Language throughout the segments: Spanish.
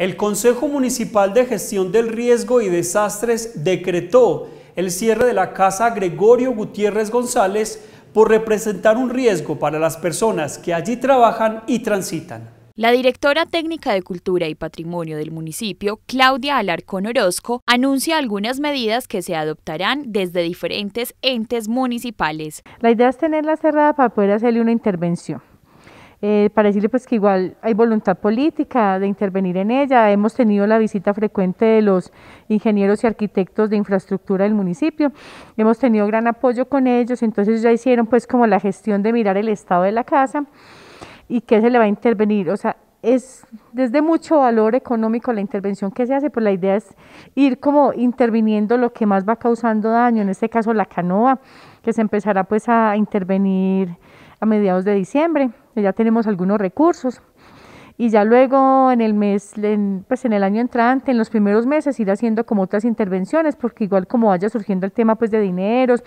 el Consejo Municipal de Gestión del Riesgo y Desastres decretó el cierre de la Casa Gregorio Gutiérrez González por representar un riesgo para las personas que allí trabajan y transitan. La directora técnica de Cultura y Patrimonio del municipio, Claudia Alarcón Orozco, anuncia algunas medidas que se adoptarán desde diferentes entes municipales. La idea es tenerla cerrada para poder hacerle una intervención eh, para decirle pues que igual hay voluntad política de intervenir en ella. Hemos tenido la visita frecuente de los ingenieros y arquitectos de infraestructura del municipio. Hemos tenido gran apoyo con ellos, entonces ya hicieron pues como la gestión de mirar el estado de la casa y qué se le va a intervenir. O sea, es desde mucho valor económico la intervención que se hace, pues la idea es ir como interviniendo lo que más va causando daño, en este caso la canoa, que se empezará pues a intervenir a mediados de diciembre ya tenemos algunos recursos. Y ya luego en el mes, en, pues en el año entrante, en los primeros meses, ir haciendo como otras intervenciones, porque igual como vaya surgiendo el tema pues de dineros,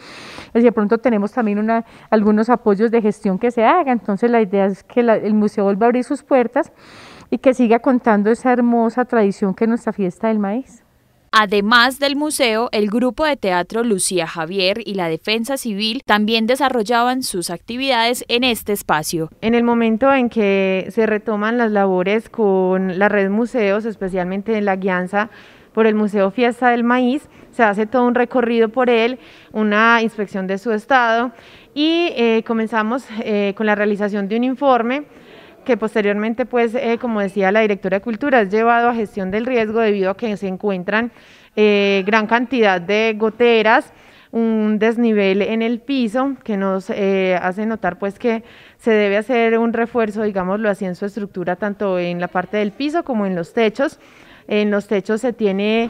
de pronto tenemos también una, algunos apoyos de gestión que se haga. Entonces la idea es que el museo vuelva a abrir sus puertas y que siga contando esa hermosa tradición que es nuestra fiesta del maíz. Además del museo, el grupo de teatro Lucía Javier y la Defensa Civil también desarrollaban sus actividades en este espacio. En el momento en que se retoman las labores con la red museos, especialmente en la guianza por el Museo Fiesta del Maíz, se hace todo un recorrido por él, una inspección de su estado y eh, comenzamos eh, con la realización de un informe que posteriormente, pues, eh, como decía la directora de Cultura, es llevado a gestión del riesgo debido a que se encuentran eh, gran cantidad de goteras, un desnivel en el piso que nos eh, hace notar pues que se debe hacer un refuerzo, digámoslo así, en su estructura, tanto en la parte del piso como en los techos. En los techos se tiene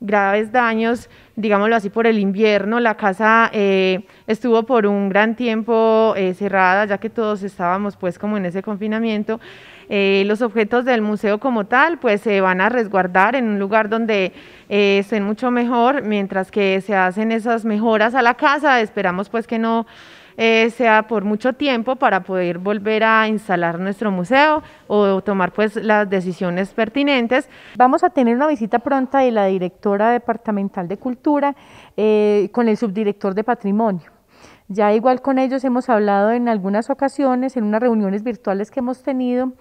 graves daños, digámoslo así, por el invierno. La casa eh, estuvo por un gran tiempo eh, cerrada, ya que todos estábamos pues como en ese confinamiento. Eh, los objetos del museo como tal pues se van a resguardar en un lugar donde estén mucho mejor, mientras que se hacen esas mejoras a la casa, esperamos pues que no eh, sea por mucho tiempo para poder volver a instalar nuestro museo o tomar pues las decisiones pertinentes. Vamos a tener una visita pronta de la directora departamental de cultura eh, con el subdirector de patrimonio. Ya igual con ellos hemos hablado en algunas ocasiones, en unas reuniones virtuales que hemos tenido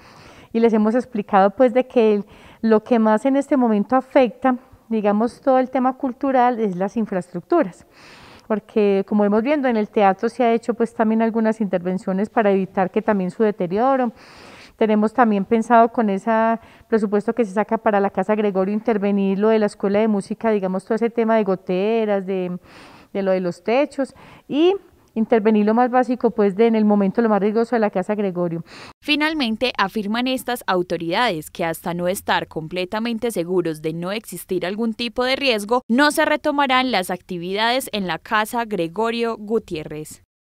y les hemos explicado pues de que lo que más en este momento afecta, digamos, todo el tema cultural es las infraestructuras porque como hemos viendo en el teatro se ha hecho pues también algunas intervenciones para evitar que también su deterioro. Tenemos también pensado con ese presupuesto que se saca para la Casa Gregorio intervenir lo de la Escuela de Música, digamos todo ese tema de goteras, de, de lo de los techos y intervenir lo más básico, pues de en el momento lo más riesgoso de la Casa Gregorio. Finalmente, afirman estas autoridades que hasta no estar completamente seguros de no existir algún tipo de riesgo, no se retomarán las actividades en la Casa Gregorio Gutiérrez.